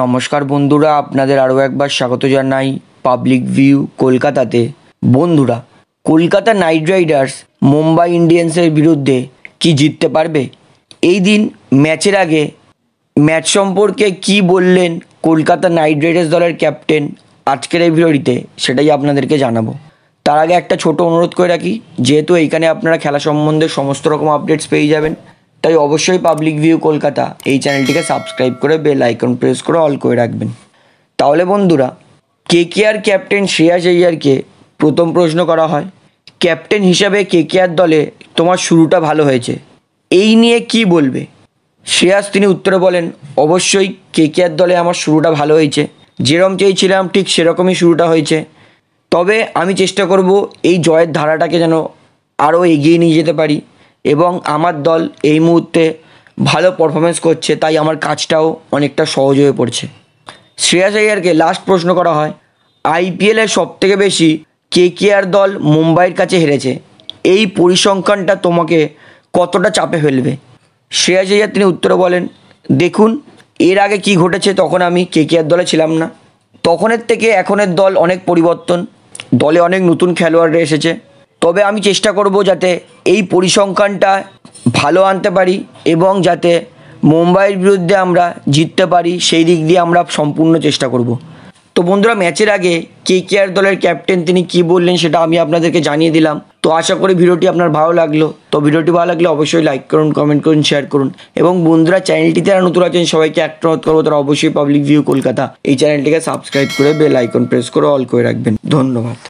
নমস্কার বন্ধুরা আপনাদের আরও একবার স্বাগত জানাই পাবলিক ভিউ কলকাতাতে বন্ধুরা কলকাতা নাইট রাইডার্স মুম্বাই ইন্ডিয়ান্সের বিরুদ্ধে কি জিততে পারবে এই দিন ম্যাচের আগে ম্যাচ সম্পর্কে কি বললেন কলকাতা নাইট রাইডার্স দলের ক্যাপ্টেন আজকের এই ভিডিওটিতে সেটাই আপনাদেরকে জানাবো তার আগে একটা ছোট অনুরোধ করে রাখি যেহেতু এইখানে আপনারা খেলা সম্বন্ধে সমস্ত রকম আপডেটস পেয়ে যাবেন তাই অবশ্যই পাবলিক ভিউ কলকাতা এই চ্যানেলটিকে সাবস্ক্রাইব করে বেল আইকন প্রেস করে অল করে রাখবেন তাহলে বন্ধুরা কে কে আর ক্যাপ্টেন শ্রেয়াস আইয়ারকে প্রথম প্রশ্ন করা হয় ক্যাপ্টেন হিসাবে কে কে আর দলে তোমার শুরুটা ভালো হয়েছে এই নিয়ে কি বলবে শ্রেয়াস তিনি উত্তরে বলেন অবশ্যই কে কে আর দলে আমার শুরুটা ভালো হয়েছে যেরম চেয়েছিলাম ঠিক সেরকমই শুরুটা হয়েছে তবে আমি চেষ্টা করব এই জয়ের ধারাটাকে যেন আরও এগিয়ে নিয়ে যেতে পারি এবং আমার দল এই মুহূর্তে ভালো পারফরমেন্স করছে তাই আমার কাজটাও অনেকটা সহজ হয়ে পড়ছে শ্রেয়াস আয়ারকে লাস্ট প্রশ্ন করা হয় আইপিএলে সব থেকে বেশি কে কেয়ার দল মুম্বাইয়ের কাছে হেরেছে এই পরিসংখ্যানটা তোমাকে কতটা চাপে ফেলবে শ্রেয়াস আয়ার তিনি উত্তরে বলেন দেখুন এর আগে কি ঘটেছে তখন আমি কে কেআর দলে ছিলাম না তখনের থেকে এখনের দল অনেক পরিবর্তন দলে অনেক নতুন খেলোয়াড়রা এসেছে তবে আমি চেষ্টা করব যাতে এই পরিসংখ্যানটা ভালো আনতে পারি এবং যাতে মুম্বাইয়ের বিরুদ্ধে আমরা জিততে পারি সেই দিক দিয়ে আমরা সম্পূর্ণ চেষ্টা করব তো বন্ধুরা ম্যাচের আগে কে কে আর দলের ক্যাপ্টেন তিনি কি বললেন সেটা আমি আপনাদেরকে জানিয়ে দিলাম তো আশা করি ভিডিওটি আপনার ভালো লাগলো তো ভিডিওটি ভালো লাগলে অবশ্যই লাইক করুন কমেন্ট করুন শেয়ার করুন এবং বন্ধুরা চ্যানেলটিতে যারা নতুন আছেন সবাইকে একটা অনুরোধ করবো তারা অবশ্যই পাবলিক ভিউ কলকাতা এই চ্যানেলটিকে সাবস্ক্রাইব করে বেল আইকন প্রেস করে অল করে রাখবেন ধন্যবাদ